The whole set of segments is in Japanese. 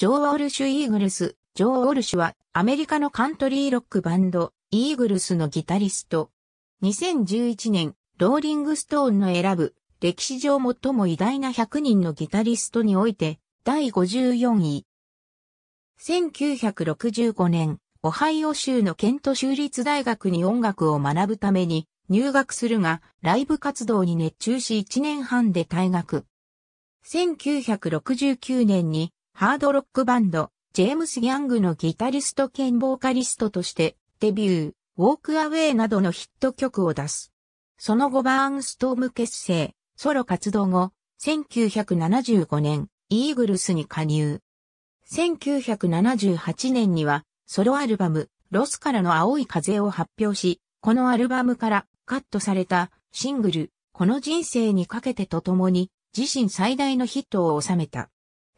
ジョー・オルシュ・イーグルス。ジョー・オルシュはアメリカのカントリーロックバンド、イーグルスのギタリスト。2011年、ローリング・ストーンの選ぶ、歴史上最も偉大な100人のギタリストにおいて、第54位。1965年、オハイオ州のケント州立大学に音楽を学ぶために入学するが、ライブ活動に熱中し1年半で退学。1969年にハードロックバンド、ジェームス・ギャングのギタリスト兼ボーカリストとしてデビュー、ウォークアウェイなどのヒット曲を出す。その後バーンストーム結成、ソロ活動後、1975年、イーグルスに加入。1978年には、ソロアルバム、ロスからの青い風を発表し、このアルバムからカットされたシングル、この人生にかけてとともに、自身最大のヒットを収めた。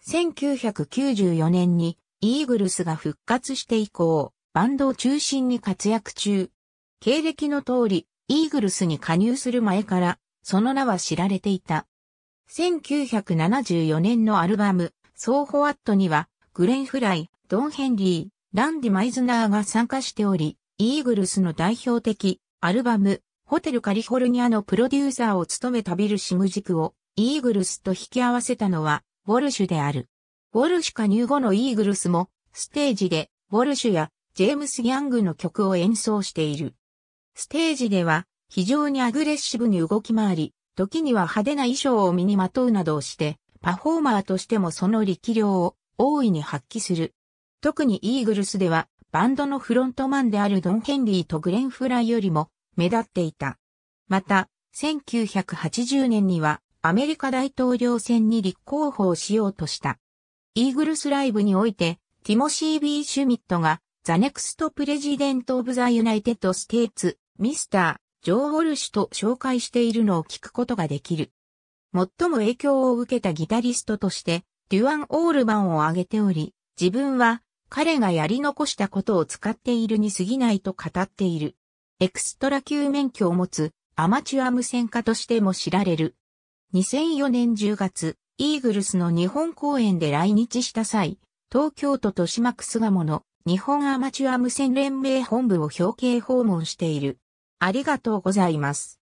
1994年にイーグルスが復活して以降、バンドを中心に活躍中。経歴の通り、イーグルスに加入する前から、その名は知られていた。1974年のアルバム、ソーホワットには、グレン・フライ、ドン・ヘンリー、ランディ・マイズナーが参加しており、イーグルスの代表的アルバム、ホテルカリフォルニアのプロデューサーを務めたビル・シムジクをイーグルスと引き合わせたのはウォルシュである。ウォルシュ加入後のイーグルスも、ステージで、ウォルシュやジェームス・ギャングの曲を演奏している。ステージでは、非常にアグレッシブに動き回り、時には派手な衣装を身にまとうなどをして、パフォーマーとしてもその力量を大いに発揮する。特にイーグルスでは、バンドのフロントマンであるドン・ヘンリーとグレン・フライよりも目立っていた。また、1980年にはアメリカ大統領選に立候補をしようとした。イーグルスライブにおいて、ティモシー・ビー・シュミットが、ザネクスト・プレジデント・オブ・ザ・ユナイテッド・ステーツ、ミスター、ジョー・ウォルシュと紹介しているのを聞くことができる。最も影響を受けたギタリストとして、デュアン・オールマンを挙げており、自分は彼がやり残したことを使っているに過ぎないと語っている。エクストラ級免許を持つアマチュア無線化としても知られる2004年10月、イーグルスの日本公演で来日した際、東京都豊島区巣鴨の日本アマチュア無線連盟本部を表敬訪問している。ありがとうございます。